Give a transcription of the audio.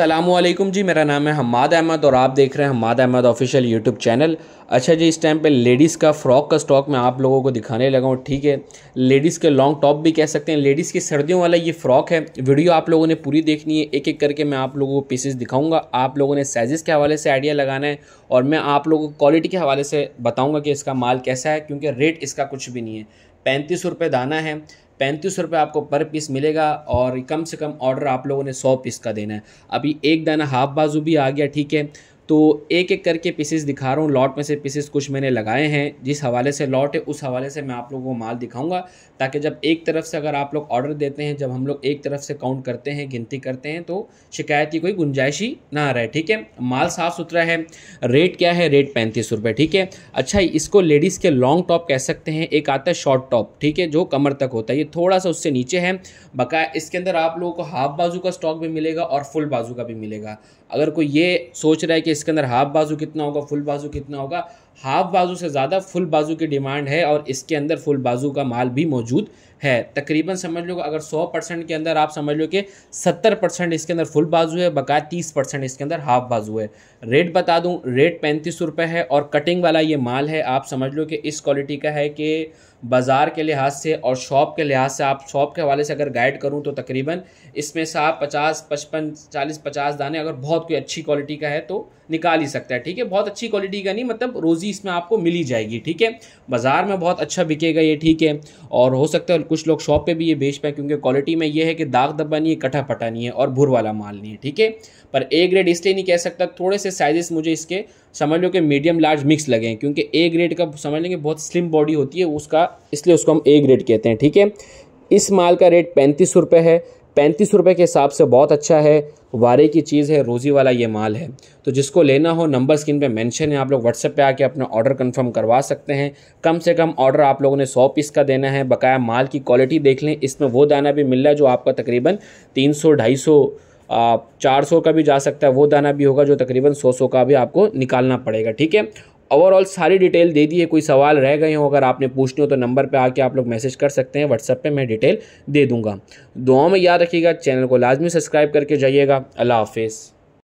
असलम जी मेरा नाम है हमाद अहमद और आप देख रहे हैं Hammad Ahmed official YouTube channel अच्छा जी इस टाइम पे लेडीज़ का फ्रॉक का स्टॉक मैं आप लोगों को दिखाने लगा हूँ ठीक है लेडीज़ के लॉन्ग टॉप भी कह सकते हैं लेडीज़ की सर्दियों वाला ये फ्रॉक है वीडियो आप लोगों ने पूरी देखनी है एक एक करके मैं आप लोगों को पीसेस दिखाऊंगा आप लोगों ने साइज़ के हवाले से आइडिया लगाना है और मैं आप लोगों को क्वालिटी के हवाले से बताऊँगा कि इसका माल कैसा है क्योंकि रेट इसका कुछ भी नहीं है पैंतीस रुपये दाना है पैंतीस रुपये आपको पर पीस मिलेगा और कम से कम ऑर्डर आप लोगों ने सौ पीस का देना है अभी एक दाना हाफ बाजू भी आ गया ठीक है तो एक एक करके पीसेस दिखा रहा हूँ लॉट में से पीसेस कुछ मैंने लगाए हैं जिस हवाले से लॉट है उस हवाले से मैं आप लोगों को माल दिखाऊंगा ताकि जब एक तरफ से अगर आप लोग ऑर्डर देते हैं जब हम लोग एक तरफ से काउंट करते हैं गिनती करते हैं तो शिकायत की कोई गुंजाइश ही ना रहे ठीक है माल साफ़ सुथरा है रेट क्या है रेट पैंतीस ठीक है अच्छा इसको लेडीज़ के लॉन्ग टॉप कह सकते हैं एक आता है शॉर्ट टॉप ठीक है जो कमर तक होता है ये थोड़ा सा उससे नीचे है बकाया इसके अंदर आप लोगों को हाफ बाजू का स्टॉक भी मिलेगा और फुल बाजू का भी मिलेगा अगर कोई ये सोच रहा है कि इसके अंदर हाफ बाजू कितना होगा फुल बाजू कितना होगा हाफ बाजू से ज़्यादा फुल बाजू की डिमांड है और इसके अंदर फुल बाजू का माल भी मौजूद है तकरीबन समझ लो अगर सौ परसेंट के अंदर आप समझ लो कि सत्तर परसेंट इसके अंदर फुल बाजू है बकाया तीस परसेंट इसके अंदर हाफ बाजू है रेट बता दूँ रेट पैंतीस रुपये है और कटिंग वाला ये माल है आप समझ लो कि इस क्वालिटी का है कि बाज़ार के लिहाज से और शॉप के लिहाज से आप शॉप के हवाले से अगर गाइड करूँ तो तकरीबन इसमें से आप पचास पचपन चालीस पचास दाने अगर बहुत कोई अच्छी क्वालिटी का है तो निकाल ही सकता है ठीक है बहुत अच्छी क्वालिटी का नहीं मतलब रोज़ी इसमें आपको मिली जाएगी ठीक है बाज़ार में बहुत अच्छा बिकेगा ये ठीक है और हो सकता है कुछ लोग शॉप पे भी ये बेच पाए क्योंकि क्वालिटी में ये है कि दाग दब्बा नहीं है कटा पटा नहीं है और भुर वाला माल नहीं है ठीक है पर ए ग्रेड इसलिए नहीं कह सकता थोड़े से साइजेस मुझे इसके समझ लो कि मीडियम लार्ज मिक्स लगे हैं क्योंकि ए ग्रेड का समझ लेंगे बहुत स्लिम बॉडी होती है उसका इसलिए उसको हम ए ग्रेड कहते हैं ठीक है इस माल का रेट पैंतीस है पैंतीस रुपये के हिसाब से बहुत अच्छा है वारे की चीज़ है रोज़ी वाला ये माल है तो जिसको लेना हो नंबर स्क्रीन पे मेंशन है आप लोग व्हाट्सएप पे आके अपना ऑर्डर कंफर्म करवा सकते हैं कम से कम ऑर्डर आप लोगों ने सौ पीस का देना है बकाया माल की क्वालिटी देख लें इसमें वो दाना भी मिल रहा है जो आपका तकरीबन तीन सौ ढाई सौ चार सौ का भी जा सकता है वो दाना भी होगा जो तकरीबन सौ सौ का भी आपको निकालना पड़ेगा ठीक है ओवरऑल सारी डिटेल दे दी है कोई सवाल रह गए हो अगर आपने पूछने हो तो नंबर पे आके आप लोग मैसेज कर सकते हैं व्हाट्सएप पे मैं डिटेल दे दूंगा दुआओं में याद रखिएगा चैनल को लाजमी सब्सक्राइब करके जाइएगा अल्लाह हाफिज़